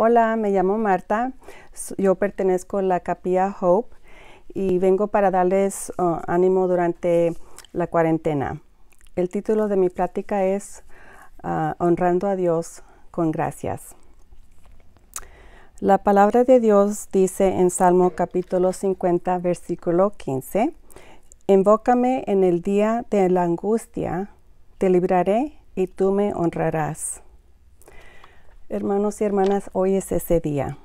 Hola, me llamo Marta. Yo pertenezco a la Capilla Hope y vengo para darles uh, ánimo durante la cuarentena. El título de mi plática es uh, Honrando a Dios con gracias. La palabra de Dios dice en Salmo capítulo 50, versículo 15, Invócame en el día de la angustia, te libraré y tú me honrarás. Hermanos y hermanas, hoy es ese día.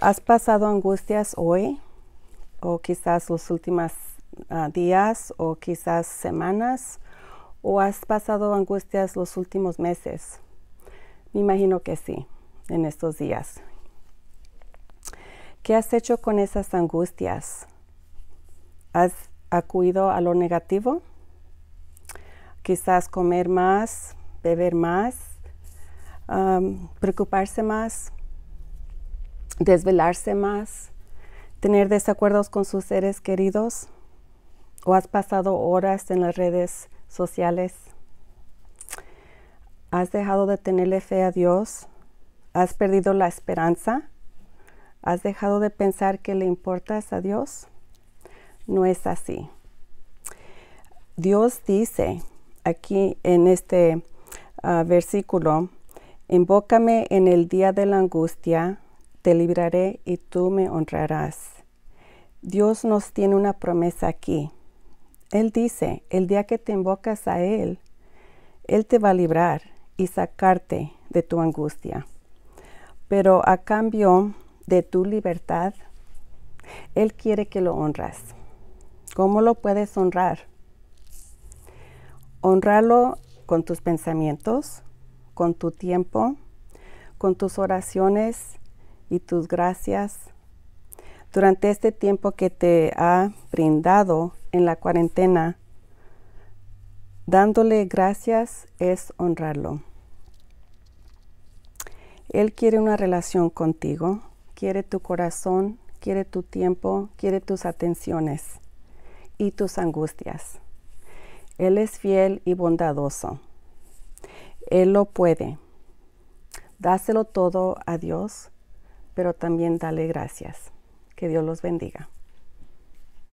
¿Has pasado angustias hoy? O quizás los últimos ah, días o quizás semanas? ¿O has pasado angustias los últimos meses? Me imagino que sí, en estos días. ¿Qué has hecho con esas angustias? ¿Has acudido a lo negativo? Quizás comer más, beber más, preocuparse más, desvelarse más, tener desacuerdos con sus seres queridos o has pasado horas en las redes sociales. Has dejado de tenerle fe a Dios, has perdido la esperanza, has dejado de pensar que le importas a Dios. No es así. Dios dice aquí en este ah, versículo, Invócame en el día de la angustia, te libraré y tú me honrarás. Dios nos tiene una promesa aquí. Él dice, el día que te invocas a Él, Él te va a librar y sacarte de tu angustia. Pero a cambio de tu libertad, Él quiere que lo honras. ¿Cómo lo puedes honrar? Honralo con tus pensamientos, con tu tiempo, con tus oraciones y tus gracias. Durante este tiempo que te ha brindado en la cuarentena, dándole gracias es honrarlo. Él quiere una relación contigo, quiere tu corazón, quiere tu tiempo, quiere tus atenciones y tus angustias. Él es fiel y bondadoso. Él lo puede. Dáselo todo a Dios, pero también dale gracias. Que Dios los bendiga.